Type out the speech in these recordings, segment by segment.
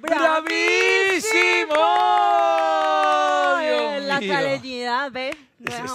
¡Bravísimo! la caleñidad, ¿ves?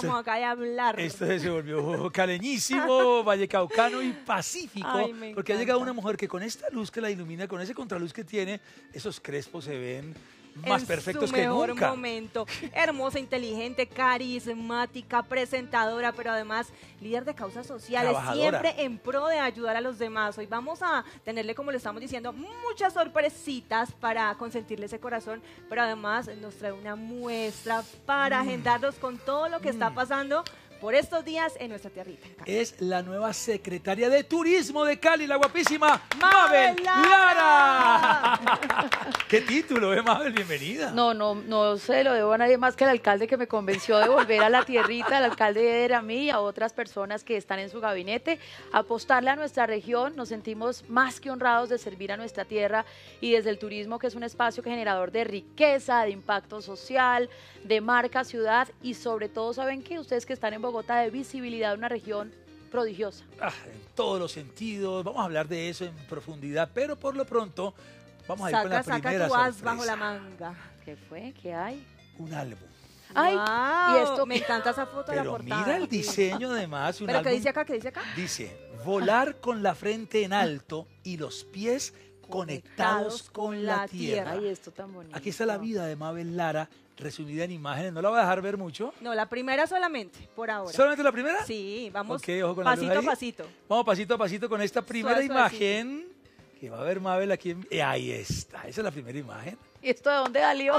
No acá hablar. Esto se volvió caleñísimo, vallecaucano y pacífico. porque ha llegado una mujer que con esta luz que la ilumina, con ese contraluz que tiene, esos crespos se ven más en su mejor momento. Hermosa, inteligente, carismática, presentadora, pero además líder de causas sociales, siempre en pro de ayudar a los demás. Hoy vamos a tenerle, como le estamos diciendo, muchas sorpresitas para consentirle ese corazón, pero además nos trae una muestra para mm. agendarnos con todo lo que está mm. pasando por estos días en nuestra tierrita. Es la nueva secretaria de Turismo de Cali, la guapísima Mabel, Lara. ¿Qué título, eh, Mabel? Bienvenida. No, no, no se lo debo a nadie más que al alcalde que me convenció de volver a la tierrita, al alcalde Eder, a mí y a otras personas que están en su gabinete, apostarle a nuestra región. Nos sentimos más que honrados de servir a nuestra tierra y desde el turismo, que es un espacio generador de riqueza, de impacto social, de marca ciudad y sobre todo, ¿saben qué? Ustedes que están en Bogotá, gota de visibilidad una región prodigiosa. Ah, en todos los sentidos, vamos a hablar de eso en profundidad, pero por lo pronto vamos a saca, ir con la saca primera bajo la manga. ¿Qué fue? ¿Qué hay? Un álbum. Ay, y esto me encanta esa foto la portada. Mira el diseño además. dice acá? ¿Qué dice acá? Dice, volar con la frente en alto y los pies conectados con, la tierra. esto Aquí está la vida de Mabel Lara resumida en imágenes. No la voy a dejar ver mucho. No, la primera solamente, por ahora. ¿Solamente la primera? Sí, vamos pasito a pasito. Vamos pasito a pasito con esta primera imagen. Que va a ver Mabel aquí. En... Eh, ahí está, esa es la primera imagen. ¿Y esto de dónde salió?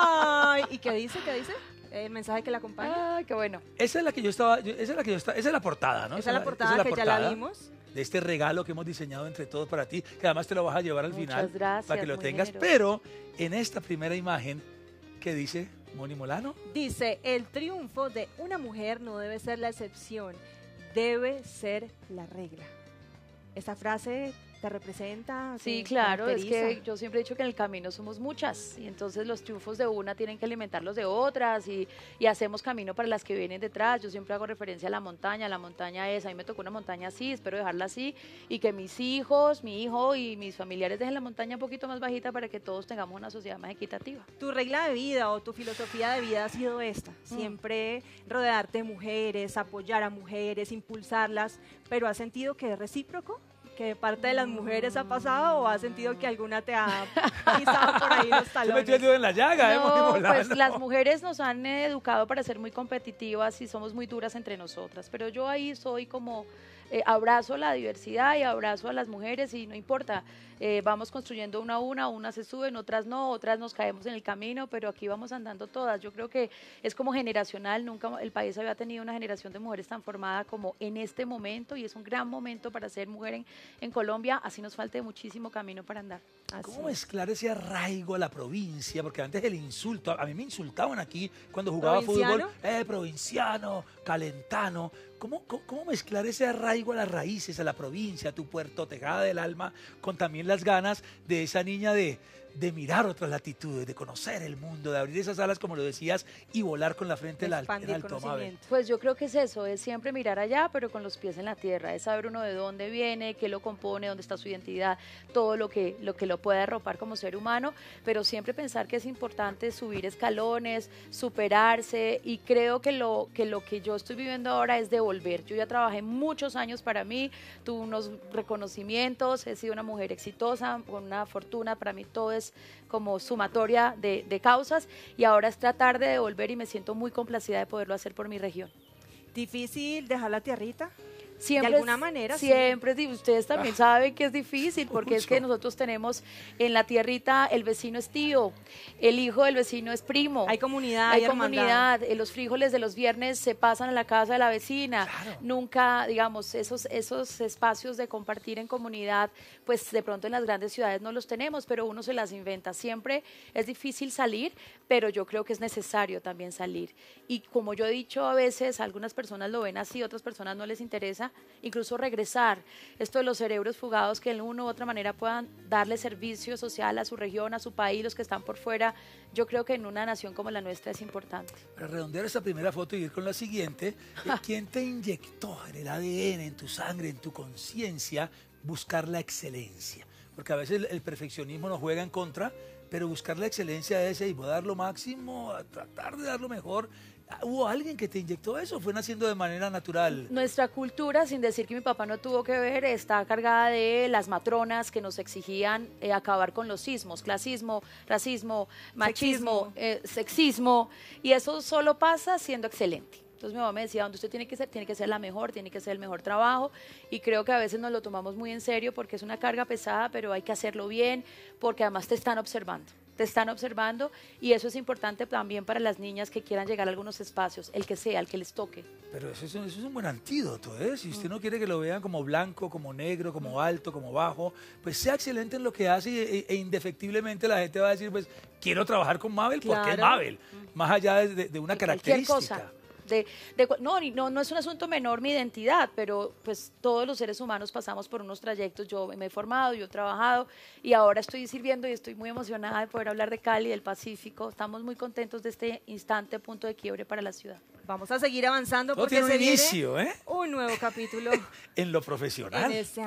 ¡Ay! ¿Y qué dice? ¿Qué dice? el mensaje que la acompaña. Ay, ah, qué bueno. Esa es la que yo estaba, esa es la que yo estaba, esa es la portada, ¿no? Esa, es la portada que ya la vimos. De este regalo que hemos diseñado entre todos para ti, que además te lo vas a llevar al final para que lo tengas. Pero en esta primera imagen ¿Qué dice Moni Molano? Dice, el triunfo de una mujer no debe ser la excepción, debe ser la regla. Esta frase representa. Sí, claro, es que yo siempre he dicho que en el camino somos muchas y entonces los triunfos de una tienen que alimentar los de otras y, hacemos camino para las que vienen detrás. Yo siempre hago referencia a la montaña, la montaña es, a mí me tocó una montaña así, espero dejarla así y que mis hijos, mi hijo y mis familiares dejen la montaña un poquito más bajita para que todos tengamos una sociedad más equitativa. Tu regla de vida o tu filosofía de vida ha sido esta, mm. siempre rodearte de mujeres, apoyar a mujeres, impulsarlas, pero ¿has sentido que es recíproco? que parte de las mujeres ha pasado o has sentido que alguna te ha pisado por ahí los talones? en la llaga, eh, no, Pues las mujeres nos han eh, educado para ser muy competitivas y somos muy duras entre nosotras, pero yo ahí soy como eh, abrazo la diversidad y abrazo a las mujeres y no importa. Eh, vamos construyendo una a una, unas se suben, otras no, otras nos caemos en el camino, pero aquí vamos andando todas. Yo creo que es como generacional, nunca el país había tenido una generación de mujeres tan formada como en este momento y es un gran momento para ser mujer en, Colombia, así nos falta muchísimo camino para andar. ¿Cómo mezclar ese arraigo a la provincia? Porque antes el insulto, a mí me insultaban aquí cuando jugaba fútbol, eh, provinciano, calentano. ¿Cómo, ¿Cómo, cómo, mezclar ese arraigo a las raíces, a la provincia, a tu puerto tejada del alma, con también las ganas de esa niña de de mirar otras latitudes, de conocer el mundo, de abrir esas alas, como lo decías, y volar con la frente en alto. Pues yo creo que es eso, es siempre mirar allá, pero con los pies en la tierra, es saber uno de dónde viene, qué lo compone, dónde está su identidad, todo lo que lo, que lo puede arropar como ser humano, pero siempre pensar que es importante subir escalones, superarse, y creo que lo que, lo que yo estoy viviendo ahora es devolver. Yo ya trabajé muchos años para mí, tuve unos reconocimientos, he sido una mujer exitosa, con una fortuna, para mí todo es pues, como sumatoria de, de causas y ahora es tratar de devolver y me siento muy complacida de poderlo hacer por mi región. ¿Difícil dejar la tierrita? de alguna manera. Siempre, ustedes también ah. saben que es difícil, porque es que nosotros tenemos en la tierrita el vecino es tío, el hijo del vecino es primo. Hay comunidad, hay, comunidad. Eh, los frijoles de los viernes se pasan a la casa de la vecina. Nunca, digamos, esos, esos espacios de compartir en comunidad, pues de pronto en las grandes ciudades no los tenemos, pero uno se las inventa. Siempre es difícil salir, pero yo creo que es necesario también salir. Y como yo he dicho a veces, algunas personas lo ven así, otras personas no les interesa, incluso regresar. Esto de los cerebros fugados que en una u otra manera puedan darle servicio social a su región, a su país, los que están por fuera, yo creo que en una nación como la nuestra es importante. Para redondear esa primera foto y ir con la siguiente, ¿quién te inyectó en el ADN, en tu sangre, en tu conciencia, buscar la excelencia? Porque a veces el perfeccionismo nos juega en contra, pero buscar la excelencia es, y voy a dar lo máximo, a tratar de dar lo mejor, ¿Hubo alguien que te inyectó eso? ¿Fue naciendo de manera natural? Nuestra cultura, sin decir que mi papá no tuvo que ver, está cargada de las matronas que nos exigían eh, acabar con los sismos, clasismo, racismo, machismo, eh, sexismo. y eso solo pasa siendo excelente. Entonces mi mamá me decía, donde usted tiene que ser, tiene que ser la mejor, tiene que ser el mejor trabajo. Y creo que a veces nos lo tomamos muy en serio porque es una carga pesada, pero hay que hacerlo bien porque además te están observando te están observando y eso es importante también para las niñas que quieran llegar a algunos espacios, el que sea, el que les toque. Pero eso es, un, buen antídoto, ¿eh? Si usted mm. no quiere que lo vean como blanco, como negro, como mm. alto, como bajo, pues sea excelente en lo que hace e, e, indefectiblemente la gente va a decir, pues quiero trabajar con Mabel porque Mabel, mm. más allá de, una característica no, no, es un asunto menor mi identidad, pero pues todos los seres humanos pasamos por unos trayectos, yo me he formado, yo he trabajado y ahora estoy sirviendo y estoy muy emocionada de poder hablar de Cali, del Pacífico, estamos muy contentos de este instante punto de quiebre para la ciudad. Vamos a seguir avanzando porque un inicio, ¿eh? un nuevo capítulo. en lo profesional. Este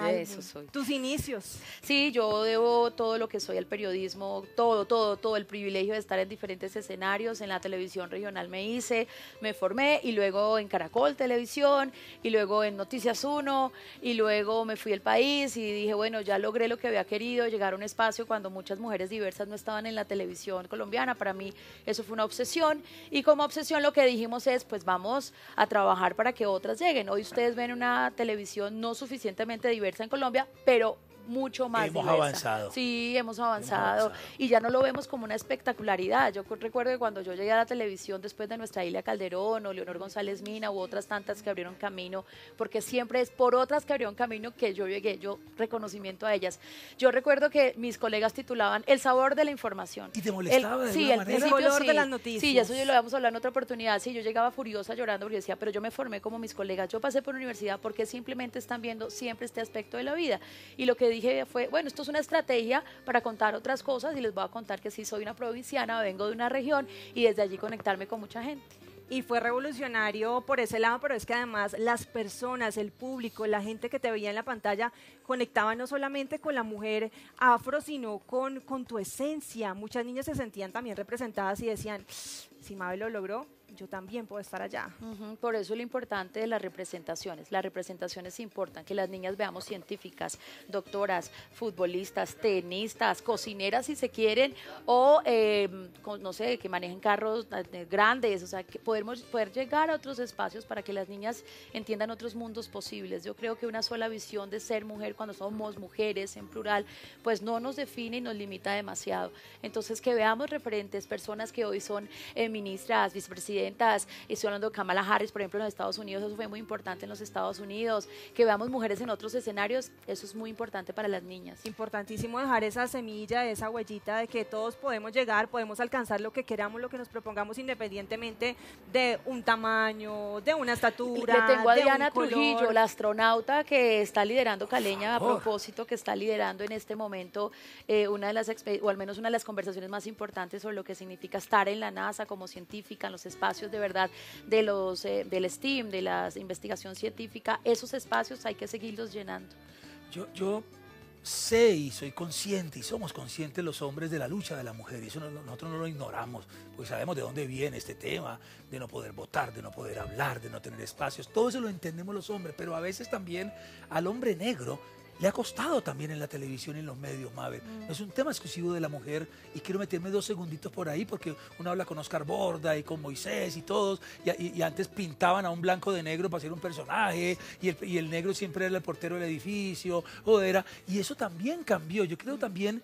Tus inicios. Sí, yo debo todo lo que soy al periodismo, todo, todo, todo el privilegio de estar en diferentes escenarios, en la televisión regional me hice, me formé y luego en Caracol Televisión y luego en Noticias 1 y luego me fui al país y dije, bueno, ya logré lo que había querido, llegar a un espacio cuando muchas mujeres diversas no estaban en la televisión colombiana. Para mí eso fue una obsesión y como obsesión lo que dijimos es, pues vamos a trabajar para que otras lleguen. Hoy ustedes ven una televisión no suficientemente diversa en Colombia, pero mucho más hemos avanzado sí hemos avanzado. y ya no lo vemos como una espectacularidad yo recuerdo que cuando yo llegué a la televisión después de nuestra Ilia Calderón o Leonor González Mina u otras tantas que abrieron camino porque siempre es por otras que abrieron camino que yo llegué yo reconocimiento a ellas yo recuerdo que mis colegas titulaban el sabor de la información y te molestaba de sí el, color de las noticias sí eso yo lo habíamos hablar en otra oportunidad sí yo llegaba furiosa llorando porque decía pero yo me formé como mis colegas yo pasé por universidad porque simplemente están viendo siempre este aspecto de la vida y lo que dije fue, bueno, esto es una estrategia para contar otras cosas y les voy a contar que sí soy una provinciana, vengo de una región y desde allí conectarme con mucha gente y fue revolucionario por ese lado, pero es que además las personas, el público, la gente que te veía en la pantalla conectaba no solamente con la mujer afro, sino con, con tu esencia. Muchas niñas se sentían también representadas y decían, si Mabel lo logró, yo también puedo estar allá. Por eso lo importante de las representaciones. Las representaciones importan, que las niñas veamos científicas, doctoras, futbolistas, tenistas, cocineras si se quieren, o em, no sé, que manejen carros eh, grandes, o sea, que podemos poder llegar a otros espacios para que las niñas entiendan otros mundos posibles. Yo creo que una sola visión de ser mujer cuando somos mujeres en plural, pues no nos define y nos limita demasiado. Entonces, que veamos referentes, personas que hoy son eh, ministras, vicepresidentas, y estoy hablando de Kamala Harris, por ejemplo, en los Estados Unidos, eso fue muy importante en los Estados Unidos, que veamos mujeres en otros escenarios, eso es muy importante para las niñas. Importantísimo dejar esa semilla, esa huellita de que todos podemos llegar, podemos alcanzar lo que queramos, lo que nos propongamos independientemente de un tamaño, de una estatura. Le tengo a Diana Trujillo, la astronauta que está liderando Caleña a propósito, que está liderando en este momento eh, una de las, o al menos una de las conversaciones más importantes sobre lo que significa estar en la NASA como científica, en los espacios espacios de verdad de los, eh, del STEAM, de la investigación científica, esos espacios hay que seguirlos llenando. Yo, yo sé y soy consciente y somos conscientes los hombres de la lucha de la mujer y eso nosotros no lo ignoramos, pues sabemos de dónde viene este tema, de no poder votar, de no poder hablar, de no tener espacios, todo eso lo entendemos los hombres, pero a veces también al hombre negro le ha costado también en la televisión y en los medios, Mabel. No mm. Es un tema exclusivo de la mujer y quiero meterme dos segunditos por ahí porque uno habla con Oscar Borda y con Moisés y todos, y, antes pintaban a un blanco de negro para ser un personaje y el, negro siempre era el portero del edificio, o era, y eso también cambió. Yo creo mm. también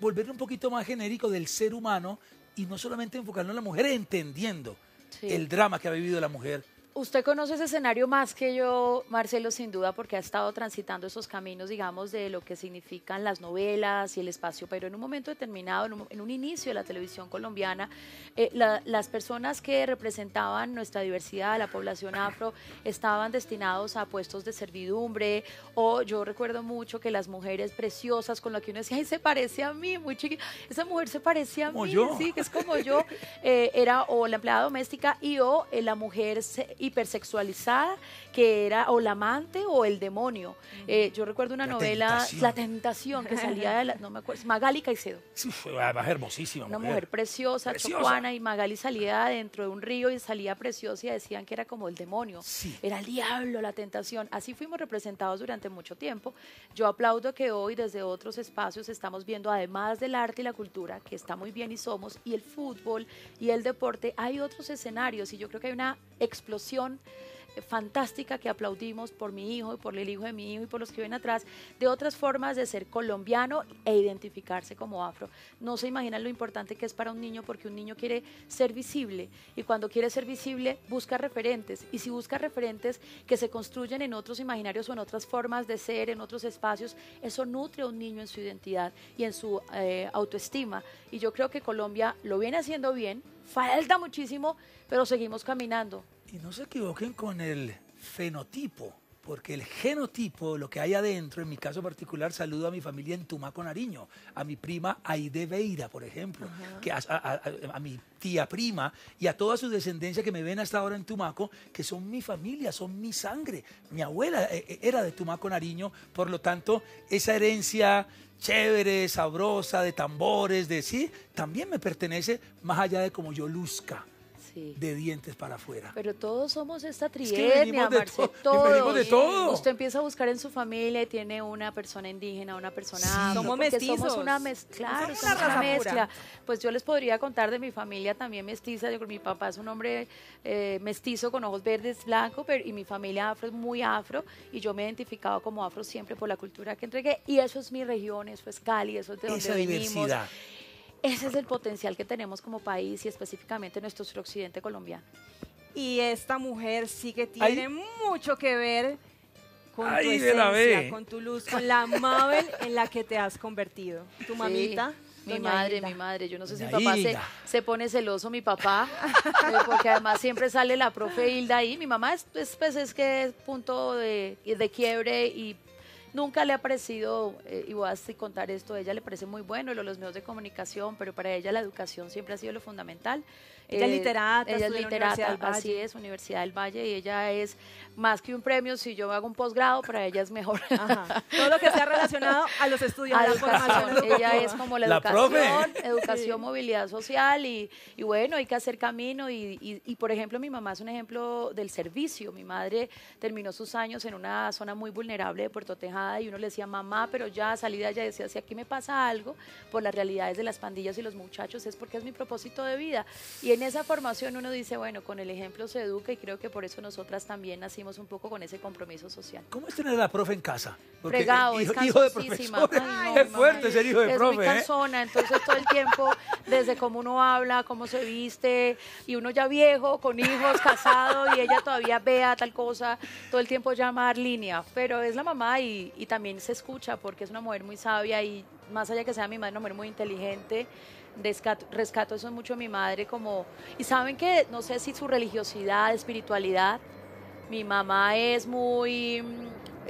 volver un poquito más genérico del ser humano y no solamente enfocarnos en la mujer entendiendo el drama que ha vivido la mujer Usted conoce ese escenario más que yo, Marcelo, sin duda, porque ha estado transitando esos caminos, digamos, de lo que significan las novelas y el espacio, pero en un momento determinado, en un, inicio de la televisión colombiana, eh, las personas que representaban nuestra diversidad, la población afro, estaban destinados a puestos de servidumbre, o yo recuerdo mucho que las mujeres preciosas con las que uno decía, ay, se parece a mí, muy chiquita, esa mujer se parecía a mí, sí, que es como yo, eh, era o la empleada doméstica y o eh, la mujer hipersexualizada que era o la amante o el demonio. Eh, yo recuerdo una novela, La Tentación, que salía de la, no me acuerdo, Magali Caicedo. fue además hermosísima. Una mujer, preciosa, chocuana, y Magali salía dentro de un río y salía preciosa y decían que era como el demonio. Sí. Era el diablo, la tentación. Así fuimos representados durante mucho tiempo. Yo aplaudo que hoy desde otros espacios estamos viendo, además del arte y la cultura, que está muy bien y somos, y el fútbol y el deporte, hay otros escenarios y yo creo que hay una explosión eh, fantástica que aplaudimos por mi hijo y por el hijo de mi hijo y por los que ven atrás, de otras formas de ser colombiano e identificarse como afro. No se imaginan lo importante que es para un niño porque un niño quiere ser visible y cuando quiere ser visible busca referentes y si busca referentes que se construyen en otros imaginarios o en otras formas de ser, en otros espacios, eso nutre a un niño en su identidad y en su eh, autoestima. Y yo creo que Colombia lo viene haciendo bien, falta muchísimo, pero seguimos caminando. Y no se equivoquen con el fenotipo, porque el genotipo, lo que hay adentro, en mi caso particular, saludo a mi familia en Tumaco, Nariño, a mi prima Aide Veira, por ejemplo, que a, mi tía prima y a toda su descendencia que me ven hasta ahora en Tumaco, que son mi familia, son mi sangre. Mi abuela eh, eh, era de Tumaco, Nariño, por lo tanto, esa herencia chévere, sabrosa, de tambores, de sí, también me pertenece más allá de como yo luzca de dientes para afuera. Pero todos somos esta trienia, es de todo. Usted empieza a buscar en su familia y tiene una persona indígena, una persona somos mestizos. una mezcla, una, mezcla. Pues yo les podría contar de mi familia también mestiza. Yo mi papá es un hombre eh, mestizo con ojos verdes, blanco, pero, y mi familia afro es muy afro y yo me he identificado como afro siempre por la cultura que entregué y eso es mi región, eso es Cali, eso es de donde Esa Diversidad. Ese es el potencial que tenemos como país y específicamente nuestro suroccidente colombiano. Y esta mujer sí que tiene mucho que ver con tu esencia, con tu luz, con la Mabel en la que te has convertido. Tu mamita. Mi madre, mi madre. Yo no sé si mi papá se, pone celoso, mi papá, eh, porque además siempre sale la profe Hilda ahí. Mi mamá es, pues, pues, que es punto de, de quiebre y nunca le ha parecido, eh, y voy a contar esto, a ella le parece muy bueno lo, los medios de comunicación, pero para ella la educación siempre ha sido lo fundamental. Ella es eh, literata. Ella es literata, así es, Universidad del Valle, y ella es más que un premio, si yo hago un posgrado, para ella es mejor. Todo lo que sea relacionado a los estudios. A la educación. Ella es como la, educación, educación, movilidad social, y, bueno, hay que hacer camino, y, por ejemplo, mi mamá es un ejemplo del servicio. Mi madre terminó sus años en una zona muy vulnerable de Puerto Tejada, y uno le decía, mamá, pero ya salida ya decía, si aquí me pasa algo, por las realidades de las pandillas y los muchachos, es porque es mi propósito de vida. Y en esa formación uno dice, bueno, con el ejemplo se educa y creo que por eso nosotras también nacimos un poco con ese compromiso social. ¿Cómo es tener a la profe en casa? Porque hijo, es de es fuerte ser hijo de profe. Es muy ¿eh? cansona, entonces todo el tiempo, desde cómo uno habla, cómo se viste, y uno ya viejo, con hijos, casado, y ella todavía vea tal cosa, todo el tiempo llamar línea. Pero es la mamá y, y también se escucha porque es una mujer muy sabia y más allá que sea mi madre, una mujer muy inteligente rescato, rescato eso mucho a mi madre como, y saben que no sé si su religiosidad, espiritualidad, mi mamá es muy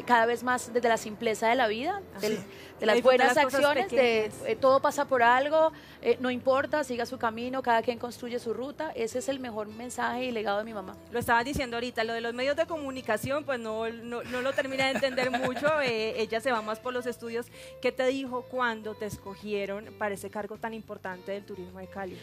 cada vez más desde la simpleza de la vida, ah, de las buenas acciones, de eh, todo pasa por algo, eh, no importa, siga su camino, cada quien construye su ruta. Ese es el mejor mensaje y legado de mi mamá. Lo estabas diciendo ahorita, lo de los medios de comunicación, pues no, lo termina de entender mucho, eh, ella se va más por los estudios. ¿Qué te dijo cuando te escogieron para ese cargo tan importante del turismo de Cali?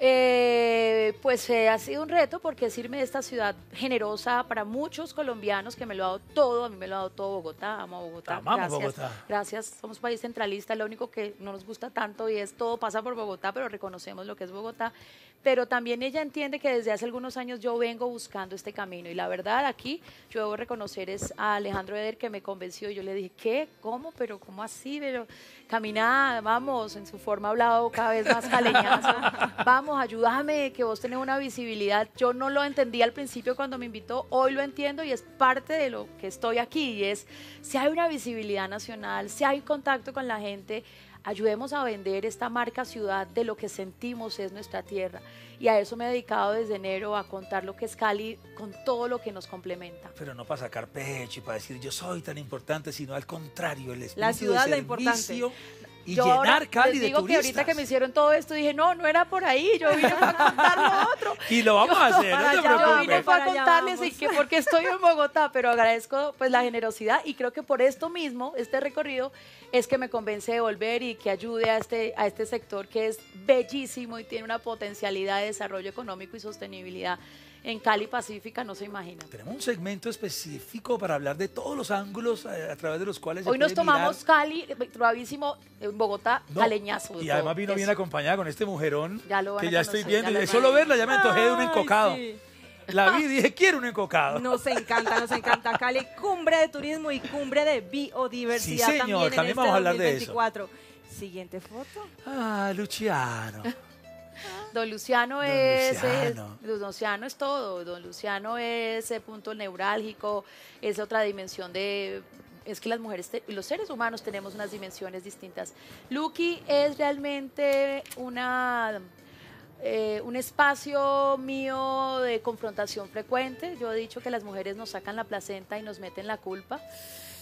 Eh, pues eh, ha sido un reto porque es irme de esta ciudad generosa para muchos colombianos que me lo ha dado todo, a mí me lo ha dado todo Bogotá, amo Bogotá. Amamos gracias, Bogotá. Gracias, somos país centralista, lo único que no nos gusta tanto y es todo pasa por Bogotá, pero reconocemos lo que es Bogotá. Pero también ella entiende que desde hace algunos años yo vengo buscando este camino y la verdad aquí yo debo reconocer es a Alejandro Eder que me convenció, yo le dije, ¿qué? ¿Cómo? ¿Pero cómo así? Pero caminá, vamos, en su forma hablado cada vez más caleñazo, vamos ayúdame, que vos tenés una visibilidad. Yo no lo entendí al principio cuando me invitó, hoy lo entiendo y es parte de lo que estoy aquí. Y es, si hay una visibilidad nacional, si hay contacto con la gente, ayudemos a vender esta marca ciudad de lo que sentimos es nuestra tierra. Y a eso me he dedicado desde enero a contar lo que es Cali con todo lo que nos complementa. Pero no para sacar pecho y para decir yo soy tan importante, sino al contrario, el espíritu la ciudad es la importante y llenar Cali digo que ahorita que me hicieron todo esto dije, no, no era por ahí, yo vine para contar lo otro. y lo vamos a hacer, no te preocupes. Yo vine para, contarles porque estoy en Bogotá, pero agradezco pues la generosidad y creo que por esto mismo, este recorrido, es que me convence de volver y que ayude a este, a este sector que es bellísimo y tiene una potencialidad de desarrollo económico y sostenibilidad en Cali Pacífica, no se imagina. Tenemos un segmento específico para hablar de todos los ángulos eh, a, través de los cuales... Hoy nos tomamos Cali, bravísimo, en Bogotá, no. caleñazo. Y además vino bien acompañada con este mujerón ya lo que ya estoy viendo. solo verla ya me antojé de un encocado. La vi y dije, quiero un encocado. Nos encanta, nos encanta Cali. Cumbre de turismo y cumbre de biodiversidad. señor, también, en este vamos a hablar de eso. Siguiente foto. Ah, Luciano. Don Luciano es, Luciano. Luciano es todo. Don Luciano es el eh, punto neurálgico, es otra dimensión de es que las mujeres los seres humanos tenemos unas dimensiones distintas. Lucky es realmente una eh, un espacio mío de confrontación frecuente. Yo he dicho que las mujeres nos sacan la placenta y nos meten la culpa.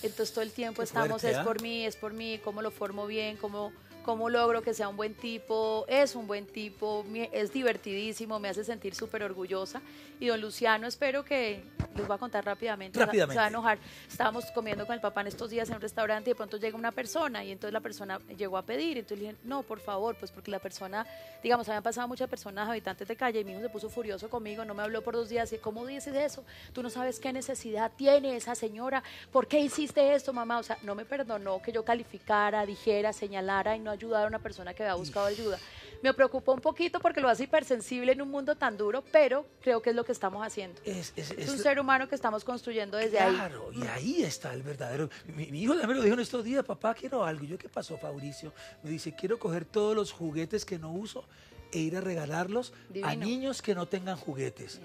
Entonces todo el tiempo estamos, es ¿ah? por mí, es por mí, cómo lo formo bien, cómo cómo logro que sea un buen tipo, es un buen tipo, es divertidísimo, me hace sentir súper orgullosa. Y don Luciano, espero que les va a contar rápidamente, rápidamente. Se va a enojar. Estábamos comiendo con el papá en estos días en un restaurante y de pronto llega una persona y entonces la persona llegó a pedir. Entonces le dije, no, por favor, pues porque la persona, digamos, habían pasado muchas personas habitantes de calle y mi hijo se puso furioso conmigo, no me habló por dos días. Y ¿cómo dices eso? Tú no sabes qué necesidad tiene esa señora, ¿por qué hiciste esto, mamá? O sea, no me perdonó que yo calificara, dijera, señalara y no ayudar a una persona que había buscado ayuda. Me preocupó un poquito porque lo hace hipersensible en un mundo tan duro, pero creo que es lo que estamos haciendo. Es, un ser humano que estamos construyendo desde ahí. Claro, y ahí está el verdadero. Mi, hijo también lo dijo en estos días, papá, quiero algo. Yo, ¿qué pasó, Fabricio? Me dice, quiero coger todos los juguetes que no uso e ir a regalarlos a niños que no tengan juguetes.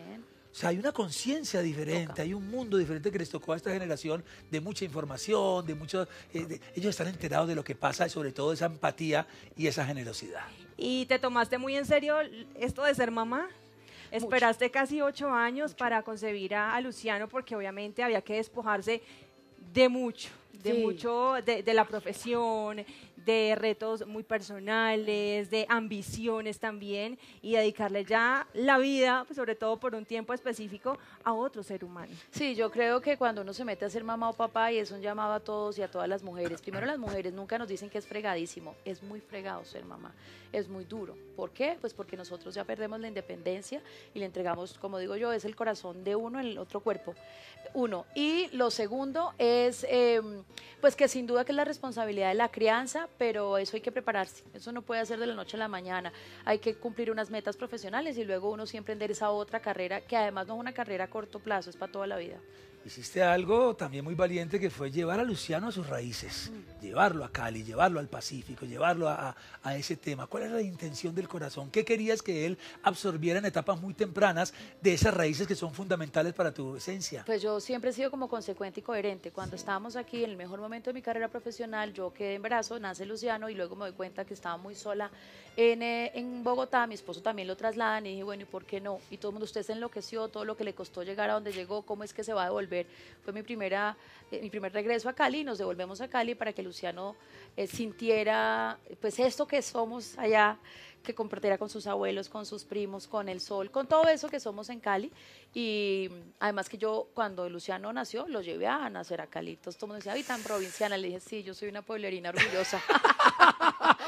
O sea, hay una conciencia diferente, hay un mundo diferente que les tocó a esta generación de mucha información, de mucho... Eh, ellos están enterados de lo que pasa y sobre todo esa empatía y esa generosidad. ¿Y te tomaste muy en serio esto de ser mamá? Esperaste casi ocho años para concebir a, Luciano porque obviamente había que despojarse de mucho, de mucho, de, la profesión, de retos muy personales, de ambiciones también y dedicarle ya la vida, pues, sobre todo por un tiempo específico, a otro ser humano. Sí, yo creo que cuando uno se mete a ser mamá o papá y es un llamado a todos y a todas las mujeres, primero las mujeres nunca nos dicen que es fregadísimo, es muy fregado ser mamá, es muy duro. ¿Por qué? Pues porque nosotros ya perdemos la independencia y le entregamos, como digo yo, es el corazón de uno en el otro cuerpo. Uno. Y lo segundo es, em, pues que sin duda que es la responsabilidad de la crianza, pero eso hay que prepararse, eso no puede hacer de la noche a la mañana, hay que cumplir unas metas profesionales y luego uno siempre esa otra carrera, que además no es una carrera a corto plazo, es para toda la vida. Hiciste algo también muy valiente que fue llevar a Luciano a sus raíces, mm. llevarlo a Cali, llevarlo al Pacífico, llevarlo a, ese tema. ¿Cuál era la intención del corazón? ¿Qué querías que él absorbiera en etapas muy tempranas de esas raíces que son fundamentales para tu esencia? Pues yo siempre he sido como consecuente y coherente. Cuando estábamos aquí en el mejor momento de mi carrera profesional, yo quedé en en nace Luciano y luego me doy cuenta que estaba muy sola eh, en, Bogotá, mi esposo también lo trasladan y dije, bueno, ¿y por qué no? Y todo el mundo, usted se enloqueció, todo lo que le costó llegar a donde llegó, ¿cómo es que se va a devolver? Fue mi, primera, eh, mi primer regreso a Cali y nos devolvemos a Cali para que Luciano eh, sintiera pues esto que somos allá, que compartiera con sus abuelos, con sus primos, con el sol, con todo eso que somos en Cali. Y además que yo cuando Luciano nació, lo llevé a nacer a Cali. Entonces todo el mundo decía, ay, tan provinciana. Le dije, sí, yo soy una pueblerina orgullosa.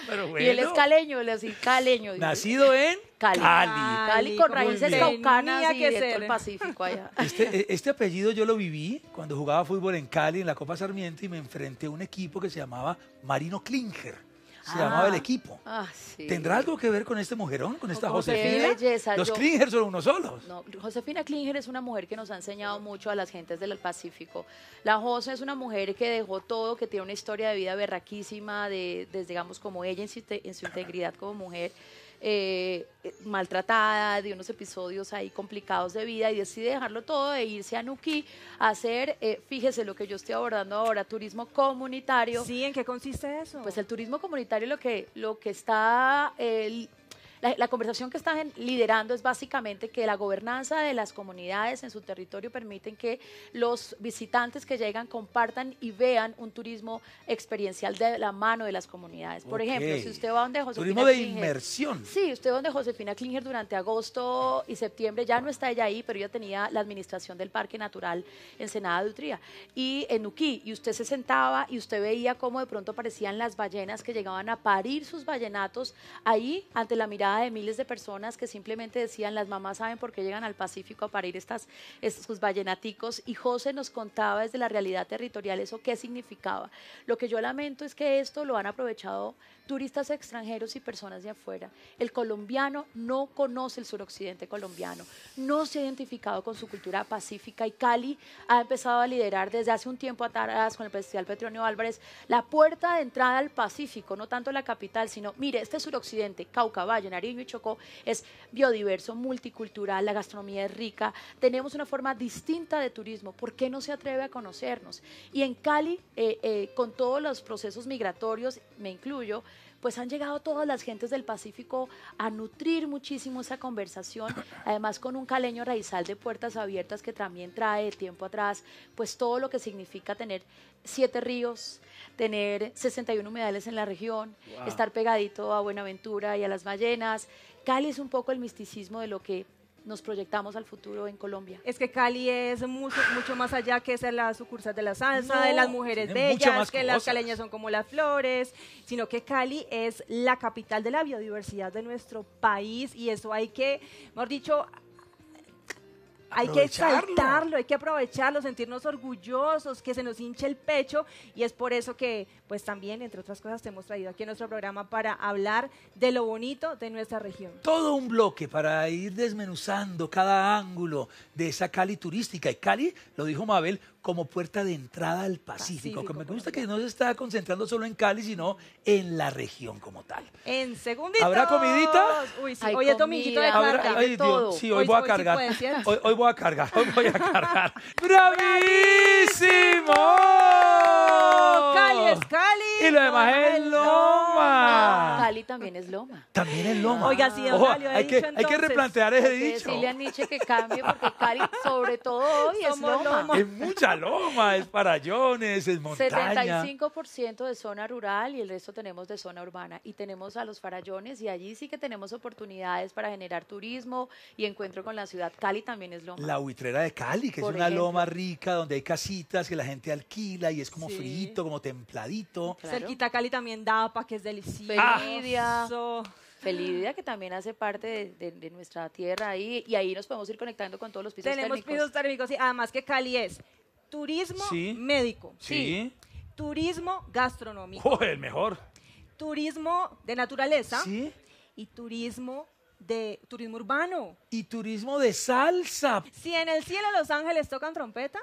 Y él es caleño, le caleño. Nacido en Cali. Cali, con raíces caucanas y que de el Pacífico allá. Este, e, este, apellido yo lo viví cuando jugaba fútbol en Cali, en la Copa Sarmiento, y me enfrenté a un equipo que se llamaba Marino Klinger se llamaba el ah. equipo. Ah, ¿Tendrá algo que ver con este mujerón, con esta Josefina? Belleza, Los Klinger son unos solos. Josefina Klinger es una mujer que nos ha enseñado mucho a las gentes del Pacífico. La Jose es una mujer que dejó todo, que tiene una historia de vida berraquísima, de, desde digamos, como ella en su integridad como mujer. Eh, maltratada, de unos episodios ahí complicados de vida y decide dejarlo todo e irse a Nuquí a hacer, eh, fíjese lo que yo estoy abordando ahora, turismo comunitario. Sí, ¿en qué consiste eso? Pues el turismo comunitario lo que, lo que está... el eh, la, conversación que están liderando es básicamente que la gobernanza de las comunidades en su territorio permiten que los visitantes que llegan compartan y vean un turismo experiencial de la mano de las comunidades. Por ejemplo, si usted va donde Josefina Turismo de inmersión. Sí, usted va donde Josefina Klinger durante agosto y septiembre, ya no está ella ahí, pero ella tenía la administración del Parque Natural Ensenada de Utría y en Uquí, y usted se sentaba y usted veía cómo de pronto aparecían las ballenas que llegaban a parir sus ballenatos ahí ante la mirada de miles de personas que simplemente decían, las mamás saben por qué llegan al Pacífico a parir estas, estos vallenaticos, y José nos contaba desde la realidad territorial eso qué significaba. Lo que yo lamento es que esto lo han aprovechado turistas extranjeros y personas de afuera. El colombiano no conoce el suroccidente colombiano, no se ha identificado con su cultura pacífica y Cali ha empezado a liderar desde hace un tiempo atrás con el presidente Petronio Álvarez la puerta de entrada al Pacífico, no tanto la capital, sino, mire, este suroccidente, Cauca, Vallenar, y Chocó es biodiverso, multicultural, la gastronomía es rica, tenemos una forma distinta de turismo, ¿por qué no se atreve a conocernos? Y en Cali, eh, eh, con todos los procesos migratorios, me incluyo, pues han llegado todas las gentes del Pacífico a nutrir muchísimo esa conversación, además con un caleño raizal de puertas abiertas que también trae tiempo atrás, pues todo lo que significa tener siete ríos, tener 61 humedales en la región, estar pegadito a Buenaventura y a las ballenas. Cali es un poco el misticismo de lo que nos proyectamos al futuro en Colombia. Es que Cali es mucho, mucho más allá que ser la sucursal de la salsa, de las mujeres bellas, que las caleñas son como las flores, sino que Cali es la capital de la biodiversidad de nuestro país y eso hay que, hemos dicho, hay que saltarlo, hay que aprovecharlo, sentirnos orgullosos, que se nos hinche el pecho y es por eso que pues también, entre otras cosas, te hemos traído aquí a nuestro programa para hablar de lo bonito de nuestra región. Todo un bloque para ir desmenuzando cada ángulo de esa Cali turística y Cali, lo dijo Mabel, como puerta de entrada al Pacífico, me gusta que no se está concentrando solo en Cali, sino en la región como tal. En segundito. ¿Habrá comidita? Uy, sí. hoy es dominguito de carga. sí, hoy, voy a cargar. Hoy, hoy, voy a cargar, hoy voy a cargar. ¡Bravísimo! ¡Cali es Cali! Y lo demás es loma. Cali también es loma. También es loma. Oiga, sí, hay, que, hay que replantear ese dicho. Decirle a Nietzsche que cambie porque Cali, sobre todo hoy, es loma. Es mucha loma, es parallones, es montaña. 75% de zona rural y el resto tenemos de zona urbana. Y tenemos a los farallones y allí sí que tenemos oportunidades para generar turismo y encuentro con la ciudad. Cali también es loma. La buitrera de Cali, que es una loma rica donde hay casitas que la gente alquila y es como sí. como templadito. Cerquita Cali también Dapa, que es delicioso. felidia, Felidia, que también hace parte de, nuestra tierra ahí, y, ahí nos podemos ir conectando con todos los pisos Tenemos pisos térmicos, y además que Cali es turismo médico. Sí. Turismo gastronómico. el mejor. Turismo de naturaleza. Y turismo de turismo urbano. Y turismo de salsa. Si en el cielo Los Ángeles tocan trompeta,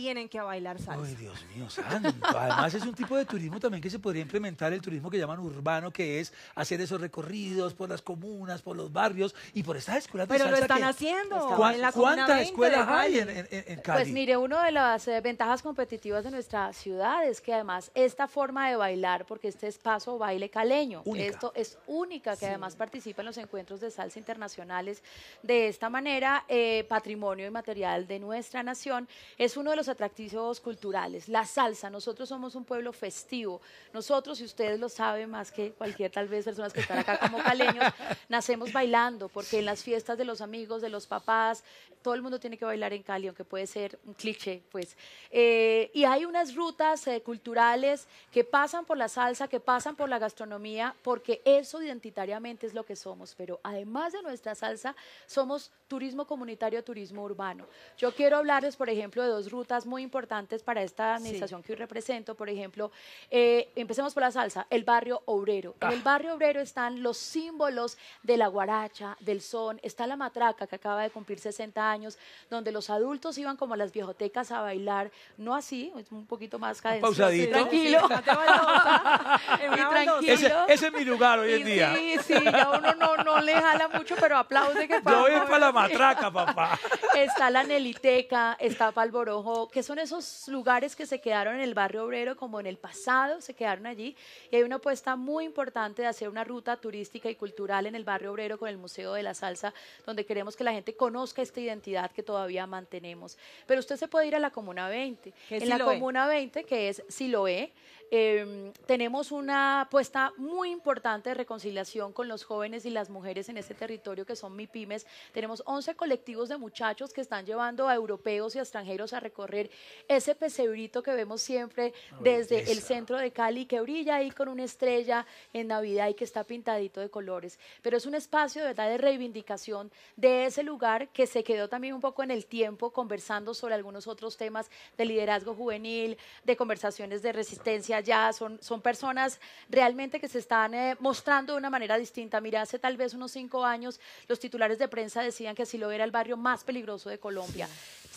tienen que bailar salsa. Ay, Dios mío, santo. Además es un tipo de turismo también que se podría implementar, el turismo que llaman urbano, que es hacer esos recorridos por las comunas, por los barrios y por estas escuelas de Pero salsa. Pero lo están haciendo. la ¿Cuántas escuelas hay en, pues Cali? Pues mire, una de las eh, ventajas competitivas de nuestra ciudad es que además esta forma de bailar, porque este es paso baile caleño, esto es única, que además participa en los encuentros de salsa internacionales. De esta manera, eh, patrimonio y material de nuestra nación es uno de los atractivos culturales, la salsa, nosotros somos un pueblo festivo, nosotros, si ustedes lo saben más que cualquier tal vez personas que están acá como caleños, nacemos bailando, porque en las fiestas de los amigos, de los papás, todo el mundo tiene que bailar en Cali, aunque puede ser un cliché, pues. Eh, y hay unas rutas eh, culturales que pasan por la salsa, que pasan por la gastronomía, porque eso identitariamente es lo que somos, pero además de nuestra salsa, somos turismo comunitario, turismo urbano. Yo quiero hablarles, por ejemplo, de dos rutas muy importantes para esta administración que hoy represento, por ejemplo, eh, empecemos por la salsa, el barrio obrero. En el ah. barrio obrero están los símbolos de la guaracha, del son, está la matraca que acaba de cumplir 60 años, años, donde los adultos iban como a las viejotecas a bailar, no así, un poquito más cadencioso. Pausadito. Tranquilo. tranquilo. Ese, es mi lugar hoy en día. Sí, sí, ya uno no, no le jala mucho, pero aplaude que para. Yo voy para la matraca, papá. está la Neliteca, está Palborojo, que son esos lugares que se quedaron en el barrio obrero como en el pasado, se quedaron allí. Y hay una apuesta muy importante de hacer una ruta turística y cultural en el barrio obrero con el Museo de la Salsa, donde queremos que la gente conozca esta identidad identidad que todavía mantenemos. Pero usted se puede ir a la Comuna 20. En la Comuna 20, que es Siloé, Em, tenemos una apuesta muy importante de reconciliación con los jóvenes y las mujeres en este territorio que son MIPIMES. Tenemos 11 colectivos de muchachos que están llevando a europeos y extranjeros a recorrer ese pesebrito que vemos siempre desde el centro de Cali que brilla ahí con una estrella en Navidad y que está pintadito de colores. Pero es un espacio de verdad de reivindicación de ese lugar que se quedó también un poco en el tiempo conversando sobre algunos otros temas de liderazgo juvenil, de conversaciones de resistencia ya son, personas realmente que se están eh, mostrando de una manera distinta. Mira, hace tal vez unos cinco años los titulares de prensa decían que así lo era el barrio más peligroso de Colombia.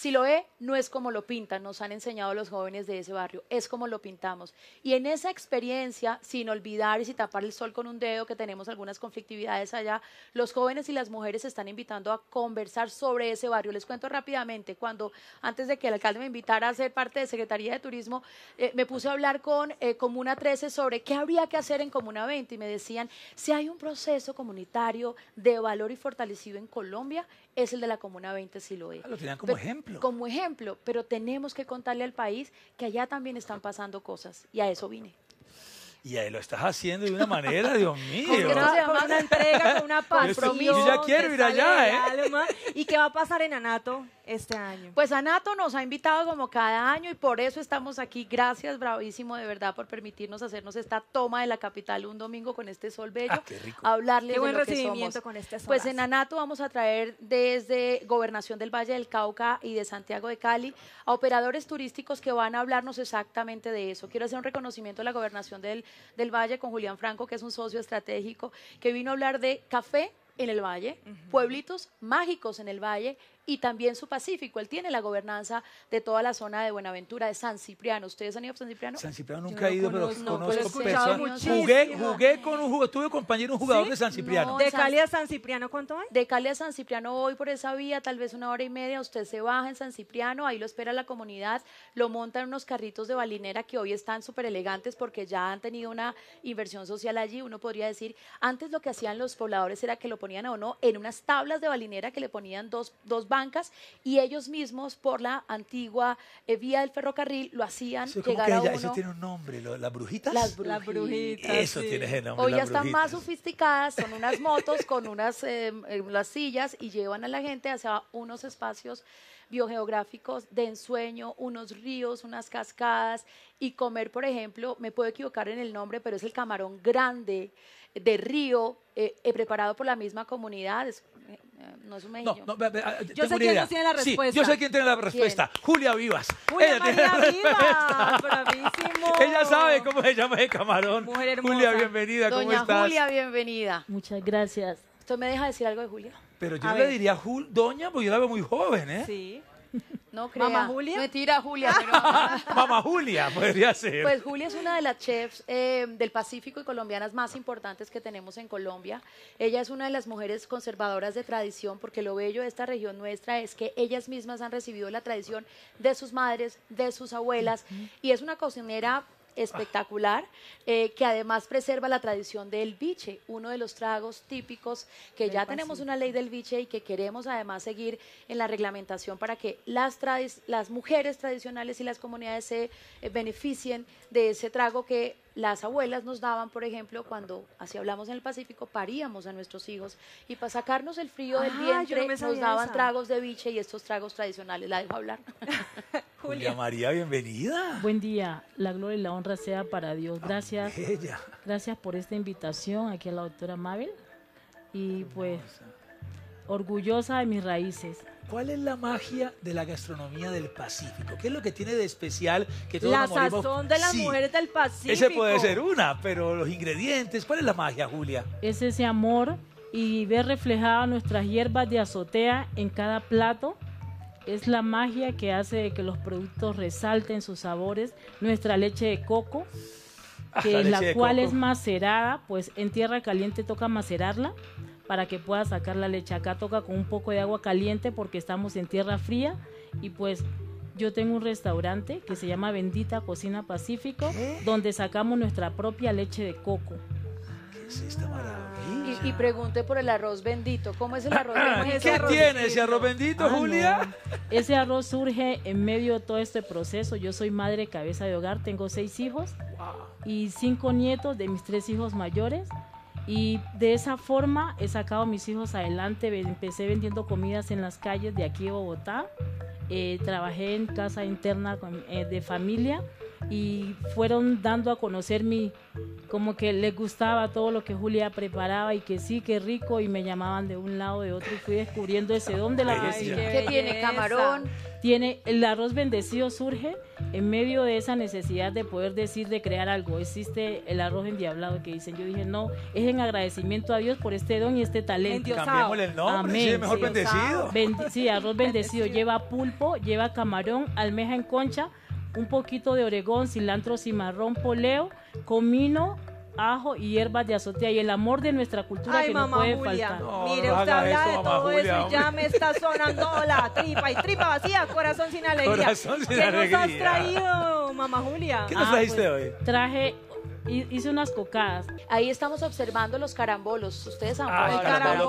Si lo ve, no es como lo pintan, nos han enseñado los jóvenes de ese barrio, es como lo pintamos. Y en esa experiencia, sin olvidar y sin tapar el sol con un dedo, que tenemos algunas conflictividades allá, los jóvenes y las mujeres se están invitando a conversar sobre ese barrio. Les cuento rápidamente, cuando antes de que el alcalde me invitara a ser parte de Secretaría de Turismo, eh, me puse a hablar con eh, Comuna 13 sobre qué habría que hacer en Comuna 20 y me decían, si hay un proceso comunitario de valor y fortalecido en Colombia, es el de la Comuna 20 si ah, Lo tenían como ejemplo. Como ejemplo, pero tenemos que contarle al país que allá también están pasando cosas y a eso vine. Y ahí lo estás haciendo de una manera, Dios mío. Con una, entrega, con una pasión. Yo, ya quiero ir allá, ¿eh? ¿Y qué va a pasar en Anato este año? Pues Anato nos ha invitado como cada año y por eso estamos aquí. Gracias, bravísimo, de verdad, por permitirnos hacernos esta toma de la capital un domingo con este sol bello. Ah, qué rico. qué buen recibimiento con este sol. Pues en Anato vamos a traer desde Gobernación del Valle del Cauca y de Santiago de Cali a operadores turísticos que van a hablarnos exactamente de eso. Quiero hacer un reconocimiento a la Gobernación del del Valle, con Julián Franco, que es un socio estratégico, que vino a hablar de café en el Valle, pueblitos mágicos en el Valle y también su Pacífico. Él tiene la gobernanza de toda la zona de Buenaventura, de San Cipriano. ¿Ustedes han ido a San Cipriano? San Cipriano nunca he ido, pero conozco personas. Jugué, jugué con un jugador, tuve compañero un jugador de San Cipriano. ¿De Cali a San Cipriano cuánto hay? De Cali a San Cipriano hoy por esa vía, tal vez una hora y media. Usted se baja en San Cipriano, ahí lo espera la comunidad, lo monta en unos carritos de balinera que hoy están súper elegantes porque ya han tenido una inversión social allí. Uno podría decir, antes lo que hacían los pobladores era que lo ponían o no en unas tablas de balinera que le ponían dos, dos bancas y ellos mismos por la antigua eh, vía del ferrocarril lo hacían llegar a uno. Eso tiene un nombre, las brujitas. Las brujitas. eso tiene el nombre. Hoy ya están más sofisticadas, son unas motos con unas eh, eh, las sillas y llevan a la gente hacia unos espacios biogeográficos de ensueño, unos ríos, unas cascadas y comer, por ejemplo, me puedo equivocar en el nombre, pero es el camarón grande de río eh, preparado por la misma comunidad. Es eh, no es un mejillo No, no, yo sé quién tiene la respuesta. yo sé quién tiene la respuesta. Julia Vivas. Julia María Vivas, Ella sabe cómo se llama el camarón. Julia, bienvenida. ¿Cómo estás? Julia, bienvenida. Muchas gracias. ¿Usted me deja decir algo de Julia? Pero yo le diría doña, porque yo la veo muy joven, ¿eh? Sí. No ¿Mamá Julia? Mentira, Julia. Mamá Julia, podría ser. Pues Julia es una de las chefs eh, del Pacífico y colombianas más importantes que tenemos en Colombia. Ella es una de las mujeres conservadoras de tradición, porque lo bello de esta región nuestra es que ellas mismas han recibido la tradición de sus madres, de sus abuelas, y es una cocinera espectacular, eh, que además preserva la tradición del biche, uno de los tragos típicos que ya tenemos una ley del biche y que queremos además seguir en la reglamentación para que las, las mujeres tradicionales y las comunidades se eh, beneficien de ese trago que las abuelas nos daban, por ejemplo, cuando, así hablamos en el Pacífico, paríamos a nuestros hijos y para sacarnos el frío del ah, vientre nos daban tragos de biche y estos tragos tradicionales. La dejo hablar. Julia. María, bienvenida. Buen día. La gloria y la honra sea para Dios. Gracias. Gracias por esta invitación aquí a la doctora Mabel. Y pues orgullosa de mis raíces. ¿Cuál es la magia de la gastronomía del Pacífico? ¿Qué es lo que tiene de especial que todos La sazón de las mujeres del Pacífico. Ese puede ser una, pero los ingredientes, ¿cuál es la magia, Julia? Es ese amor y ver reflejado nuestras hierbas de azotea en cada plato es la magia que hace que los productos resalten sus sabores. Nuestra leche de coco, ah, que la, cual es macerada, pues en tierra caliente toca macerarla para que pueda sacar la leche. Acá toca con un poco de agua caliente porque estamos en tierra fría y pues yo tengo un restaurante que se llama Bendita Cocina Pacífico, donde sacamos nuestra propia leche de coco y pregunte por el arroz bendito. ¿Cómo es el arroz bendito? Ah, ¿Qué tiene ese arroz bendito, ah, Julia? Ese arroz surge en medio de todo este proceso. Yo soy madre cabeza de hogar, tengo seis hijos y cinco nietos de mis tres hijos mayores. Y de esa forma he sacado a mis hijos adelante. Empecé vendiendo comidas en las calles de aquí de Bogotá. Eh, trabajé en casa interna eh, de familia y fueron dando a conocer mi, como que les gustaba todo lo que Julia preparaba y que sí, qué rico, y me llamaban de un lado, de otro, y fui descubriendo ese don de la cocina. ¿Qué, tiene camarón? Tiene, el arroz bendecido surge en medio de esa necesidad de poder decir, de crear algo. Existe el arroz endiablado que dicen, yo dije, no, es en agradecimiento a Dios por este don y este talento. Cambiémosle el nombre, mejor bendecido. sí, arroz bendecido, lleva pulpo, lleva camarón, almeja en concha, un poquito de oregón, cilantro, cimarrón, poleo, comino, ajo y hierbas de azotea y el amor de nuestra cultura Ay, que mamá no puede Julia. faltar. Mire, usted habla de todo eso y ya me está sonando la tripa y tripa vacía, corazón sin alegría. Corazón sin ¿Qué nos has traído, mamá Julia? ¿Qué nos ah, trajiste pues, hoy? Traje hice unas cocadas. Ahí estamos observando los carambolos. Ustedes han ah, probado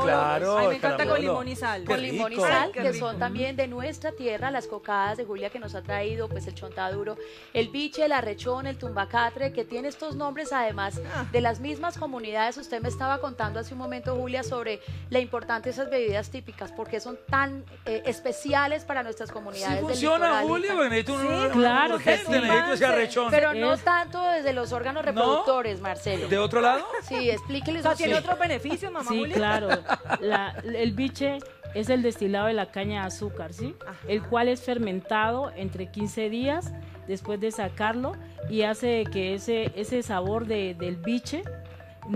carambolo, me encanta con limón y sal. Con limón y sal, que son también de nuestra tierra, las cocadas de Julia que nos ha traído, pues el chontaduro, el biche, el arrechón, el tumbacatre, que tiene estos nombres además ah. de las mismas comunidades. Usted me estaba contando hace un momento, Julia, sobre la importancia de esas bebidas típicas, porque son tan eh, especiales para nuestras comunidades. Sí, funciona, Julia, sí, claro, Pero no tanto desde los órganos republicanos productores, Marcelo. ¿De otro lado? Sí, explíqueles. O sea, tiene otros beneficios, mamá. Sí, claro. el biche es el destilado de la caña de azúcar, ¿sí? El cual es fermentado entre 15 días después de sacarlo y hace que ese, ese sabor del biche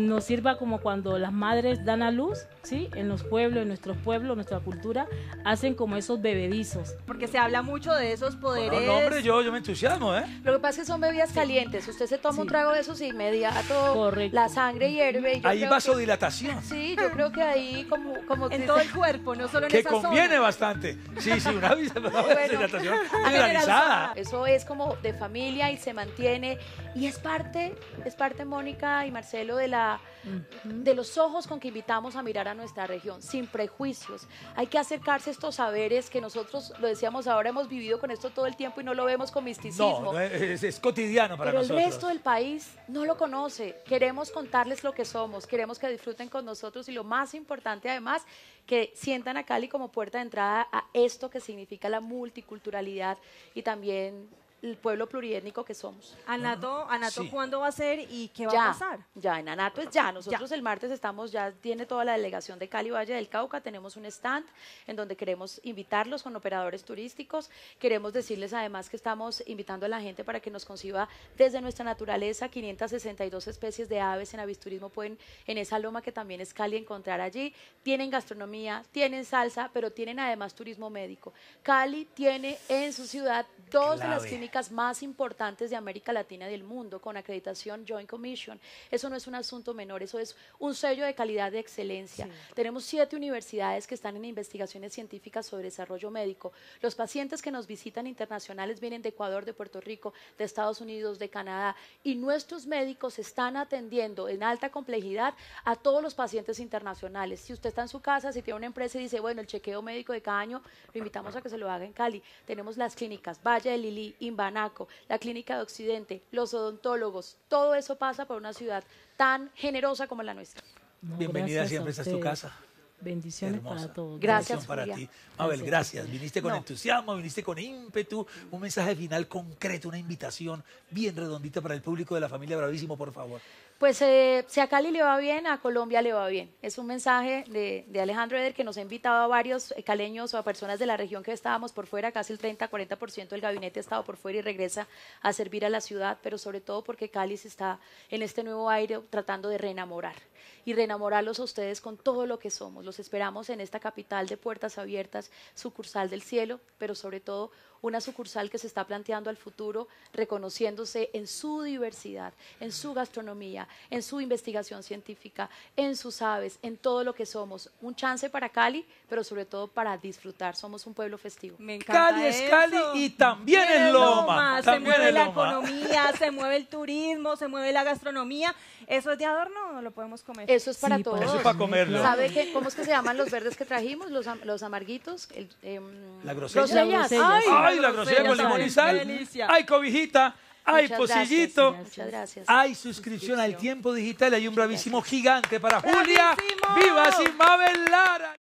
nos sirva como cuando las madres dan a luz, ¿sí? En los pueblos, en nuestros pueblos, nuestra cultura, hacen como esos bebedizos. Porque se habla mucho de esos poderes. Bueno, no, hombre, yo, yo me entusiasmo, ¿eh? Lo que pasa es que son bebidas calientes. Usted se toma un trago de esos inmediato, Correcto. la sangre hierve. Hay vasodilatación. sí, yo creo que ahí como, como en todo el cuerpo, no solo en que esa zona. Que conviene bastante. Sí, sí, una vasodilatación generalizada. Eso es como de familia y se mantiene y es parte, es parte Mónica y Marcelo de la de los ojos con que invitamos a mirar a nuestra región, sin prejuicios. Hay que acercarse a estos saberes que nosotros, lo decíamos ahora, hemos vivido con esto todo el tiempo y no lo vemos con misticismo. No, eh, es, cotidiano para Pero el resto del país no lo conoce. Queremos contarles lo que somos, queremos que disfruten con nosotros y lo más importante además, que sientan a Cali como puerta de entrada a esto que significa la multiculturalidad y también el pueblo pluriétnico que somos. Anato, Anato ¿cuándo va a ser y qué va a pasar? Ya, en Anato es ya. Nosotros el martes estamos, ya tiene toda la delegación de Cali Valle del Cauca, tenemos un stand en donde queremos invitarlos con operadores turísticos, queremos decirles además que estamos invitando a la gente para que nos conciba desde nuestra naturaleza, 562 especies de aves en avisturismo pueden en esa loma que también es Cali encontrar allí, tienen gastronomía, tienen salsa, pero tienen además turismo médico. Cali tiene en su ciudad dos de las más importantes de América Latina y del mundo, con acreditación Joint Commission. Eso no es un asunto menor, eso es un sello de calidad de excelencia. Tenemos siete universidades que están en investigaciones científicas sobre desarrollo médico. Los pacientes que nos visitan internacionales vienen de Ecuador, de Puerto Rico, de Estados Unidos, de Canadá, y nuestros médicos están atendiendo en alta complejidad a todos los pacientes internacionales. Si usted está en su casa, si tiene una empresa y dice, bueno, el chequeo médico de cada año, lo invitamos a que se lo haga en Cali. Tenemos las clínicas Valle de Lili, Banaco, la Clínica de Occidente, los odontólogos, todo eso pasa por una ciudad tan generosa como la nuestra. Bienvenida siempre, a es tu casa. Bendiciones para todos. Gracias para ti. Mabel, gracias. gracias. Viniste con entusiasmo, viniste con ímpetu. Un mensaje final concreto, una invitación bien redondita para el público de la familia Bravísimo, por favor pues eh, si a Cali le va bien, a Colombia le va bien. Es un mensaje de, Alejandro Eder que nos ha invitado a varios caleños o a personas de la región que estábamos por fuera, casi el 30-40% del gabinete ha estado por fuera y regresa a servir a la ciudad, pero sobre todo porque Cali se está en este nuevo aire tratando de reenamorar y reenamorarlos a ustedes con todo lo que somos. Los esperamos en esta capital de puertas abiertas, sucursal del cielo, pero sobre todo una sucursal que se está planteando al futuro, reconociéndose en su diversidad, en su gastronomía, en su investigación científica, en sus aves, en todo lo que somos. Un chance para Cali, pero sobre todo para disfrutar. Somos un pueblo festivo. Me encanta Cali es Cali y también es Loma. se mueve la economía, se mueve el turismo, se mueve la gastronomía. Eso es de adorno, no lo podemos comer. Eso es para todos. Eso para ¿Sabe cómo es que se llaman los verdes que trajimos? Los, amarguitos. El, em, la hay la grosería con limón Hay cobijita. Hay posillito. Hay suscripción al tiempo digital. Hay un bravísimo gigante para Julia. ¡Viva Simabel Lara!